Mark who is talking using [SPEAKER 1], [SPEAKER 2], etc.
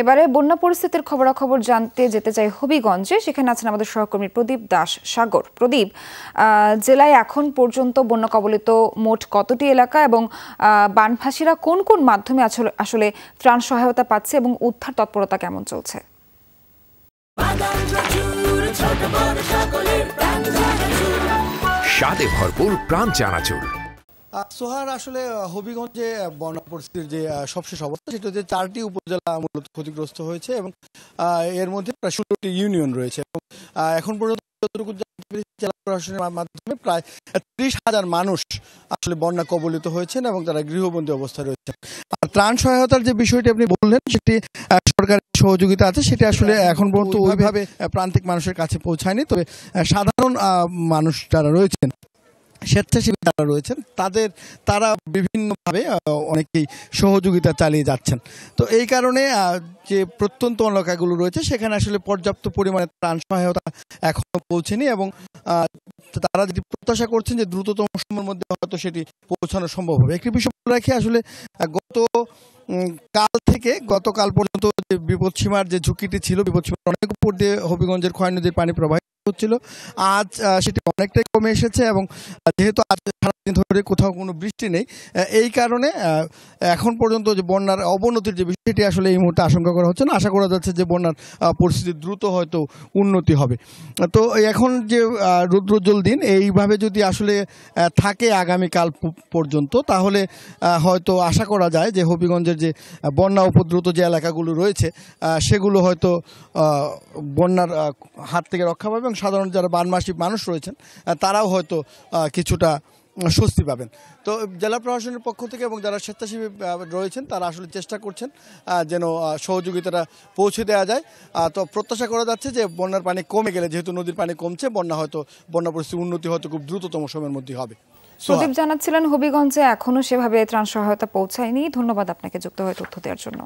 [SPEAKER 1] এবারে বন্যা পরিস্থিতির খবরাখবর জানতে যেতে চাই হবিগঞ্জে সেখানে আছেন আমাদের সহকর্মী প্রদীপ দাস সাগর প্রদীপ জেলায় এখন পর্যন্ত বন্যা কবলিত মোট কতটি এলাকা এবং বানভাসীরা কোন কোন মাধ্যমে আসলে ত্রাণ সহায়তা পাচ্ছে এবং উদ্ধার তৎপরতা কেমন চলছে স্বাদে ভরপুর প্রাণ চানাচুর
[SPEAKER 2] সোহার আসলে হবিগঞ্জে বন্যা পরিস্থিতির যে সবশেষ অবস্থা সেটা হচ্ছে চারটি উপজেলা মূলত ক্ষতিগ্রস্ত হয়েছে এবং এর মধ্যে প্রায় ষোলোটি ইউনিয়ন রয়েছে এবং এখন পর্যন্ত মাধ্যমে প্রায় ত্রিশ হাজার মানুষ আসলে বন্যা কবলিত হয়েছেন এবং তারা গৃহবন্দী অবস্থায় রয়েছেন ত্রাণ সহায়তার যে বিষয়টি আপনি বললেন সেটি সরকারের সহযোগিতা আছে সেটি আসলে এখন পর্যন্ত ওইভাবে প্রান্তিক মানুষের কাছে পৌঁছায়নি তবে সাধারণ মানুষ যারা রয়েছেন স্বেচ্ছাসেবী যারা রয়েছেন তাদের তারা বিভিন্নভাবে অনেকেই সহযোগিতা চালিয়ে যাচ্ছেন তো এই কারণে যে প্রত্যন্ত এলাকাগুলো রয়েছে সেখানে আসলে পর্যাপ্ত পরিমাণে ত্রাণ সহায়তা এখনও পৌঁছেনি এবং তারা যেটি প্রত্যাশা করছেন যে দ্রুততম সময়ের মধ্যে হয়তো সেটি পৌঁছানো সম্ভব হবে একটি বিষয় রাখি আসলে গত কাল থেকে গতকাল পর্যন্ত যে বিপদসীমার যে ঝুঁকিটি ছিল বিপদসীমার অনেক উপর দিয়ে হবিগঞ্জের খয় নদীর পানি প্রবাহ হচ্ছিল আজ সেটি অনেকটাই কমে এসেছে এবং যেহেতু আজ সারাদিন বছরে কোথাও কোনো বৃষ্টি নেই এই কারণে এখন পর্যন্ত যে বন্যার অবনতির যে বিষয়টি আসলে এই মুহূর্তে আশঙ্কা করা হচ্ছে না আশা করা যাচ্ছে যে বন্যার পরিস্থিতি দ্রুত হয়তো উন্নতি হবে তো এখন যে রুদ্রোজ্জ্বল দিন এইভাবে যদি আসলে থাকে আগামীকাল পর্যন্ত তাহলে হয়তো আশা করা যায় যে হবিগঞ্জের যে বন্যা উপদ্রুত যে এলাকাগুলো রয়েছে সেগুলো হয়তো বন্যার হাত থেকে রক্ষা পাবে এবং সাধারণ যারা বানমাসী মানুষ রয়েছেন তারাও হয়তো কিছুটা স্বস্তি পাবেন তো জেলা প্রশাসনের পক্ষ থেকে এবং যারা স্বেচ্ছাসেবী রয়েছেন তারা আসলে চেষ্টা করছেন যেন সহযোগিতাটা পৌঁছে দেওয়া যায় তো প্রত্যাশা করা যাচ্ছে যে বন্যার পানি কমে গেলে যেহেতু নদীর পানি কমছে বন্যা হয়তো বন্যা পরিস্থিতির উন্নতি হয়তো খুব দ্রুততম সময়ের মধ্যে হবে সুদীপ
[SPEAKER 1] জানাচ্ছিলেন হবিগঞ্জে এখনও সেভাবে ত্রাণ সহায়তা পৌঁছায়নি ধন্যবাদ আপনাকে যুক্ত হয়ে তথ্য দেওয়ার জন্য